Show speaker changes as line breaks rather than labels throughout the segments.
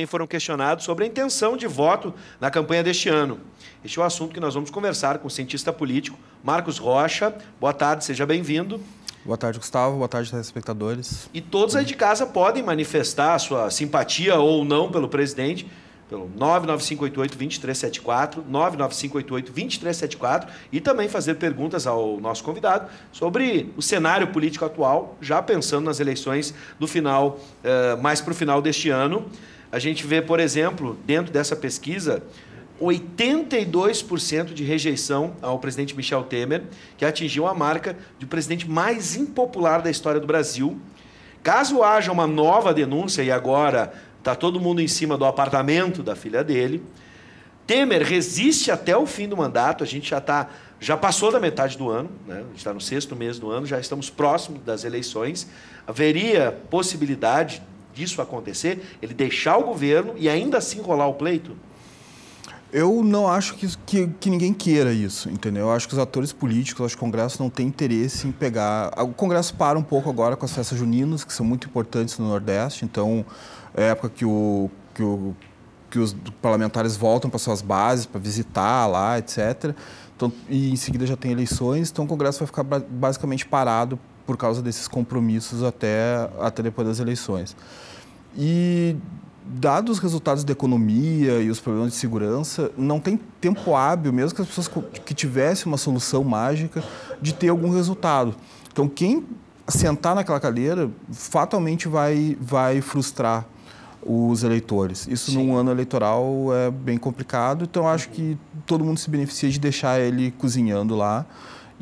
também foram questionados sobre a intenção de voto na campanha deste ano. Este é o assunto que nós vamos conversar com o cientista político Marcos Rocha. Boa tarde, seja bem-vindo.
Boa tarde, Gustavo. Boa tarde, telespectadores.
E todos aí de casa podem manifestar sua simpatia ou não pelo presidente pelo 99588-2374, 99588-2374 e também fazer perguntas ao nosso convidado sobre o cenário político atual, já pensando nas eleições do final, eh, mais para o final deste ano. A gente vê, por exemplo, dentro dessa pesquisa, 82% de rejeição ao presidente Michel Temer, que atingiu a marca de presidente mais impopular da história do Brasil. Caso haja uma nova denúncia, e agora está todo mundo em cima do apartamento da filha dele, Temer resiste até o fim do mandato, a gente já está. Já passou da metade do ano, né? a gente está no sexto mês do ano, já estamos próximos das eleições. Haveria possibilidade disso acontecer? Ele deixar o governo e ainda assim rolar o pleito?
Eu não acho que, que, que, ninguém queira isso, entendeu? Eu acho que os atores políticos, acho que o Congresso não tem interesse em pegar. Ah, o Congresso para um pouco agora com as festas juninas, que são muito importantes no Nordeste, então é época que o, que o que os parlamentares voltam para suas bases para visitar lá, etc. Então, e em seguida já tem eleições, então o Congresso vai ficar basicamente parado por causa desses compromissos até, até depois das eleições. E dados os resultados da economia e os problemas de segurança, não tem tempo hábil, mesmo que as pessoas que tivessem uma solução mágica, de ter algum resultado. Então, quem sentar naquela cadeira fatalmente vai, vai frustrar os eleitores. Isso Sim. num ano eleitoral é bem complicado, então acho que todo mundo se beneficia de deixar ele cozinhando lá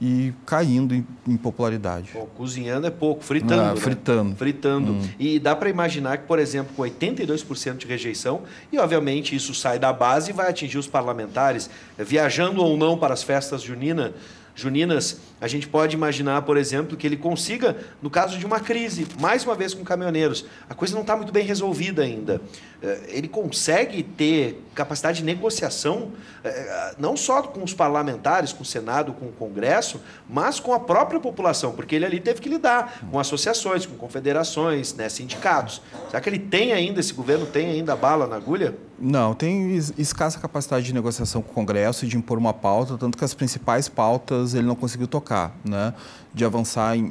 e caindo em, em popularidade. Pô,
cozinhando é pouco, fritando. Ah, né? Fritando.
Fritando. Hum.
E dá para imaginar que, por exemplo, com 82% de rejeição, e obviamente isso sai da base e vai atingir os parlamentares, viajando ou não para as festas juninas juninas, a gente pode imaginar, por exemplo, que ele consiga, no caso de uma crise, mais uma vez com caminhoneiros, a coisa não está muito bem resolvida ainda. Eh, ele consegue ter capacidade de negociação, eh, eh, não só com os parlamentares, com o Senado, com o Congresso, mas com a própria população, porque ele ali teve que lidar com associações, com confederações, né, sindicatos. Será que ele tem ainda, esse governo tem ainda bala na agulha?
Não, tem escassa capacidade de negociação com o Congresso e de impor uma pauta, tanto que as principais pautas ele não conseguiu tocar, né? de avançar em,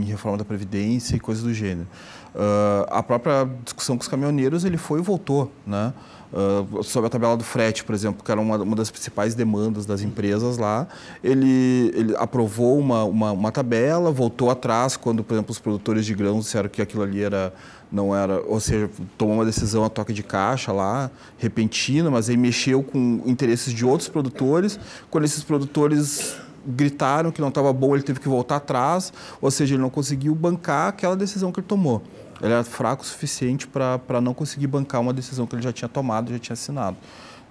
em, reforma da Previdência e coisas do gênero. Uh, a própria discussão com os caminhoneiros, ele foi e voltou. Né? Uh, ah, sobre a tabela do frete, por exemplo, que era uma, uma das principais demandas das empresas lá, ele, ele aprovou uma, uma, uma tabela, voltou atrás quando, por exemplo, os produtores de grãos disseram que aquilo ali era não era, ou seja, tomou uma decisão a toque de caixa lá, repentina, mas aí mexeu com interesses de outros produtores. Quando esses produtores gritaram que não estava bom, ele teve que voltar atrás, ou seja, ele não conseguiu bancar aquela decisão que ele tomou. Ele era fraco o suficiente para não conseguir bancar uma decisão que ele já tinha tomado, já tinha assinado.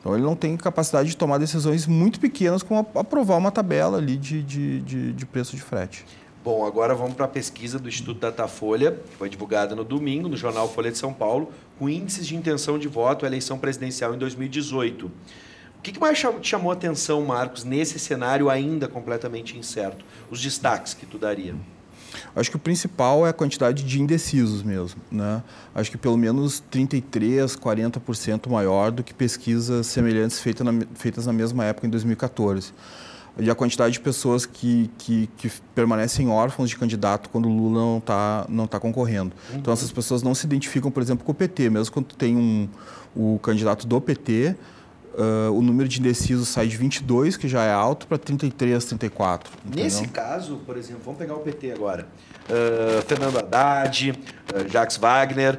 Então ele não tem capacidade de tomar decisões muito pequenas como aprovar uma tabela ali de, de, de, de preço de frete.
Bom, agora vamos para a pesquisa do Instituto Datafolha, que foi divulgada no domingo no jornal Folha de São Paulo, com índices de intenção de voto à eleição presidencial em 2018. O que mais te chamou a atenção, Marcos, nesse cenário ainda completamente incerto? Os destaques que tu daria?
Acho que o principal é a quantidade de indecisos mesmo. Né? Acho que pelo menos 33%, 40% maior do que pesquisas semelhantes feitas na, feitas na mesma época, em 2014 e a quantidade de pessoas que, que, que, permanecem órfãos de candidato quando o Lula não está não tá concorrendo. Então, uhum. Então, essas pessoas não se identificam, por exemplo, com o PT. Mesmo quando tem um, o candidato do PT, uh, ah, o número de indecisos sai de 22, que já é alto, para 33, 34. Entendeu? Nesse
caso, por exemplo, vamos pegar o PT agora. Uh, Fernando Haddad, uh, Jacques Wagner.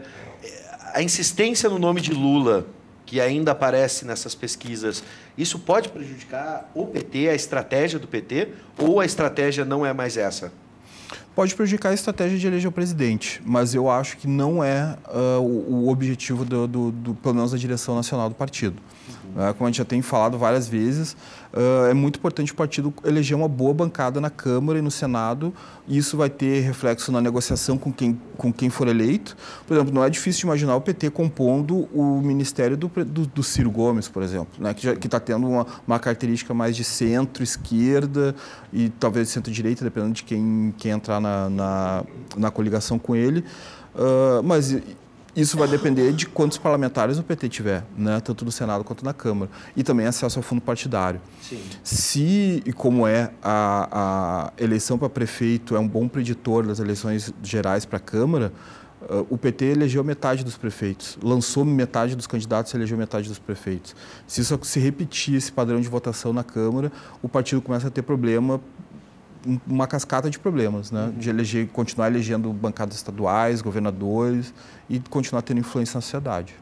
A insistência no nome de Lula que ainda aparece nessas pesquisas, isso pode prejudicar o PT, a estratégia do PT, ou a estratégia não é mais essa?
Pode prejudicar a estratégia de eleger o presidente, mas eu acho que não é uh, o, o, objetivo do, do, do, pelo menos da direção nacional do partido. Né, como a gente já tem falado várias vezes, é muito importante o partido eleger uma boa bancada na Câmara e no Senado. E isso vai ter reflexo na negociação com quem, com quem for eleito. Por exemplo, não é difícil imaginar o PT compondo o ministério do, do, do Ciro Gomes, por exemplo, né? que está tendo uma, uma, característica mais de centro-esquerda e talvez centro-direita, dependendo de quem, quem entrar na, na, na coligação com ele. Uh, mas isso vai depender de quantos parlamentares o PT tiver, né? tanto no Senado quanto na Câmara. E também acesso ao fundo partidário. Sim. Se, e como é, a, a eleição para prefeito é um bom preditor das eleições gerais para a Câmara, uh, o PT elegeu metade dos prefeitos, lançou metade dos candidatos e elegeu metade dos prefeitos. Se isso se repetir esse padrão de votação na Câmara, o partido começa a ter problema uma cascata de problemas, né? Uhum. De eleger, continuar elegendo bancadas estaduais, governadores e continuar tendo influência na sociedade.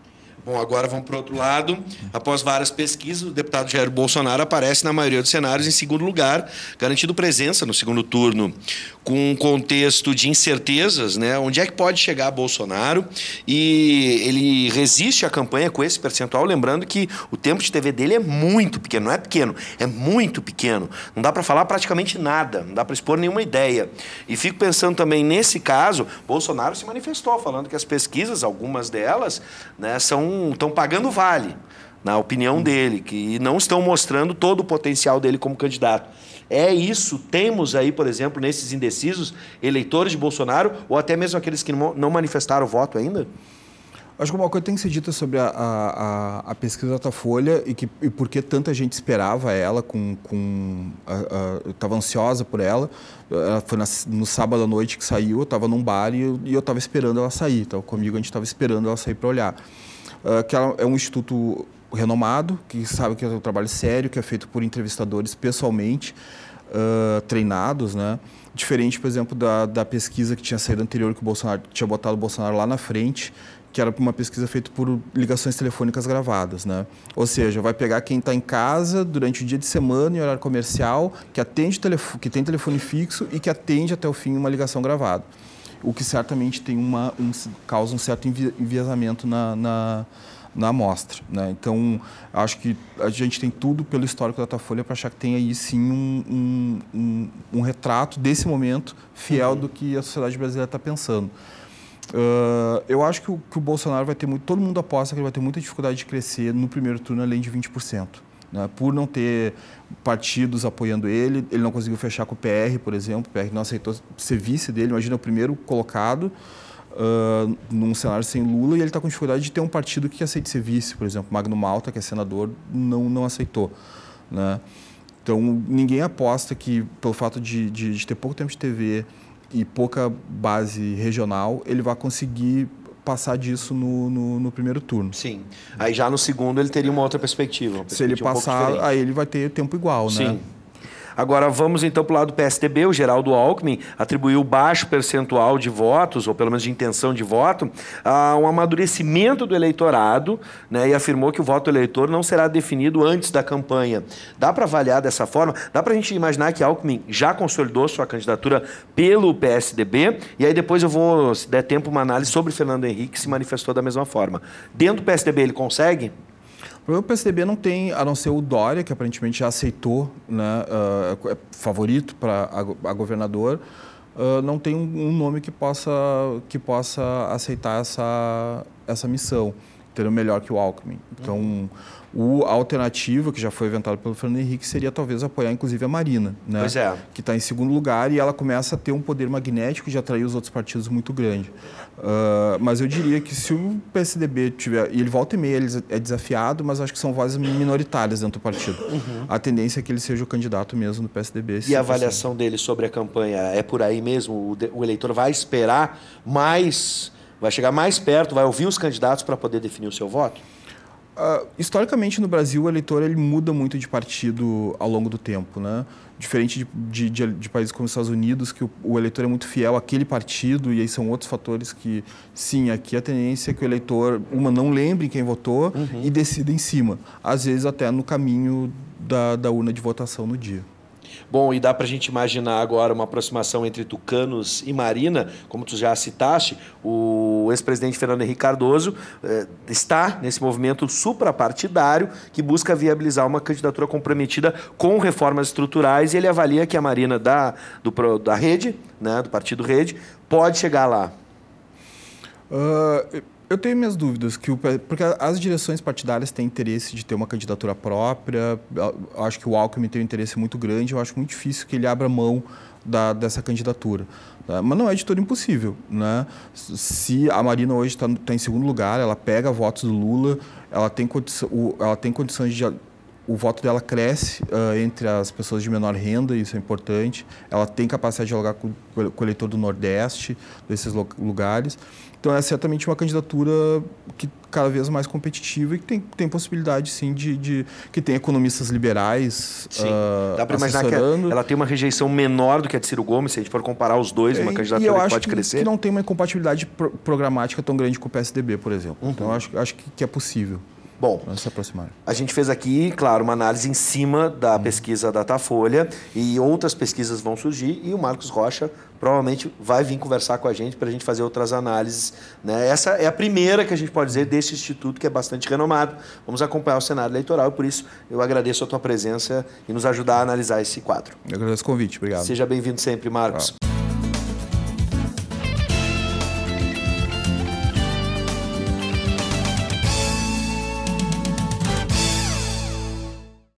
Bom,
agora vamos para o outro lado. Após várias pesquisas, o deputado Jair Bolsonaro aparece na maioria dos cenários em segundo lugar, garantindo presença no segundo turno, com um contexto de incertezas, né? Onde é que pode chegar Bolsonaro? E ele resiste à campanha com esse percentual, lembrando que o tempo de TV dele é muito pequeno, não é pequeno, é muito pequeno. Não dá para falar praticamente nada, não dá para expor nenhuma ideia. E fico pensando também nesse caso, Bolsonaro se manifestou falando que as pesquisas, algumas delas, né, são estão pagando vale, na opinião dele, que não estão mostrando todo o potencial dele como candidato. É isso, temos aí, por exemplo, nesses indecisos, eleitores de Bolsonaro, ou até mesmo aqueles que não manifestaram voto ainda?
Acho que uma coisa tem que ser dita sobre a, a, a pesquisa Folha e, que, e por que tanta gente esperava ela, com, com estava ansiosa por ela. ela foi na, no sábado à noite que saiu, eu estava num bar e, e eu estava esperando ela sair. Então, comigo a gente estava esperando ela sair para olhar. Ah, que é um instituto renomado, que sabe que é um trabalho sério, que é feito por entrevistadores pessoalmente, uh, treinados, né? Diferente, por exemplo, da, da pesquisa que tinha saído anterior, que o Bolsonaro tinha botado o Bolsonaro lá na frente, que era uma pesquisa feita por ligações telefônicas gravadas, né? Ou seja, vai pegar quem está em casa durante o dia de semana em horário comercial, que atende que tem telefone fixo e que atende até o fim uma ligação gravada o que certamente tem uma, um, causa um certo enviesamento na, na, na amostra. Né? Então, acho que a gente tem tudo pelo histórico da Datafolha para achar que tem aí sim um, um, um, um retrato desse momento fiel uhum. do que a sociedade brasileira está pensando. Uh, eu acho que o, que o Bolsonaro vai ter muito. Todo mundo aposta que ele vai ter muita dificuldade de crescer no primeiro turno além de 20%. Né? Por não ter partidos apoiando ele, ele não conseguiu fechar com o PR, por exemplo. O PR não aceitou ser vice dele. Imagina, o primeiro colocado uh, num cenário sem Lula e ele está com dificuldade de ter um partido que aceite ser vice. Por exemplo, Magno Malta, que é senador, não, não aceitou. Né? Então, ninguém aposta que, pelo fato de, de, de ter pouco tempo de TV e pouca base regional, ele vai conseguir passar disso no, no, no, primeiro turno. Sim.
Aí já no segundo ele teria uma outra perspectiva. Uma perspectiva Se ele passar, um aí
ele vai ter tempo igual, né? Sim.
Agora, vamos então para o lado do PSDB. O Geraldo Alckmin atribuiu baixo percentual de votos, ou pelo menos de intenção de voto, a um amadurecimento do eleitorado né, e afirmou que o voto eleitor não será definido antes da campanha. Dá para avaliar dessa forma? Dá para a gente imaginar que Alckmin já consolidou sua candidatura pelo PSDB? E aí depois eu vou, se der tempo, uma análise sobre Fernando Henrique, que se manifestou da mesma forma. Dentro do PSDB, ele
consegue? O PSDB não tem, a não ser o Dória, que aparentemente já aceitou, né, uh, é favorito para a, a, governador, uh, não tem um, um, nome que possa, que possa aceitar essa, essa missão entendeu? melhor que o Alckmin. Então, o, a alternativa que já foi inventada pelo Fernando Henrique seria talvez apoiar inclusive a Marina, né? Pois é. Que está em segundo lugar e ela começa a ter um poder magnético de atrair os outros partidos muito grande. Uh, mas eu diria que se o PSDB tiver... E ele volta e meia, ele é desafiado, mas acho que são vozes minoritárias dentro do partido. Uhum. A tendência é que ele seja o candidato mesmo do PSDB. E a avaliação
dele sobre a campanha é por aí mesmo? O, de, o eleitor vai
esperar mais Vai chegar mais perto, vai ouvir os candidatos para
poder definir o seu voto?
Uh, historicamente no Brasil o eleitor ele muda muito de partido ao longo do tempo, né? Diferente de, de, de, de países como os Estados Unidos, que o, o, eleitor é muito fiel àquele partido, e aí são outros fatores que, sim, aqui a tendência é que o eleitor, uma, não lembre quem votou uhum. e decida em cima. Às vezes até no caminho da, da urna de votação no dia.
Bom, e dá para a gente imaginar agora uma aproximação entre Tucanos e Marina, como tu já citaste, o ex-presidente Fernando Henrique Cardoso eh, está nesse movimento suprapartidário que busca viabilizar uma candidatura comprometida com reformas estruturais e ele avalia que a Marina da, do, da rede, né, do Partido Rede, pode chegar lá.
Uh, eu tenho minhas dúvidas, que o, porque as direções partidárias têm interesse de ter uma candidatura própria. Eu acho que o Alckmin tem um interesse muito grande. Eu acho muito difícil que ele abra mão da, dessa candidatura. Né? Mas não é de todo impossível. Né? Se a Marina hoje está tá em segundo lugar, ela pega votos do Lula, ela tem, condição, ela tem condições de o voto dela cresce uh, entre as pessoas de menor renda, isso é importante. Ela tem capacidade de dialogar com, com o eleitor do Nordeste, desses lugares. Então, é certamente uma candidatura que cada vez mais competitiva e que tem, tem possibilidade, sim, de, de que tem economistas liberais sim. Uh, Dá para imaginar que é,
ela, tem uma rejeição menor do que a de Ciro Gomes, se a gente for comparar os dois, uma é, candidatura e eu que acho pode que, crescer. que não
tem uma incompatibilidade programática tão grande com o PSDB, por exemplo. Uhum. Então, acho, acho que, que é possível. Bom, vamos se aproximar.
A gente fez aqui, claro, uma análise em cima da hum. pesquisa Datafolha e outras pesquisas vão surgir e o Marcos Rocha provavelmente vai vir conversar com a gente para a gente fazer outras análises. Né? Essa é a primeira que a gente pode dizer desse instituto que é bastante renomado. Vamos acompanhar o cenário eleitoral e por isso eu agradeço a tua presença e nos ajudar a analisar
esse quadro. Eu agradeço o convite, obrigado. Seja
bem-vindo sempre, Marcos.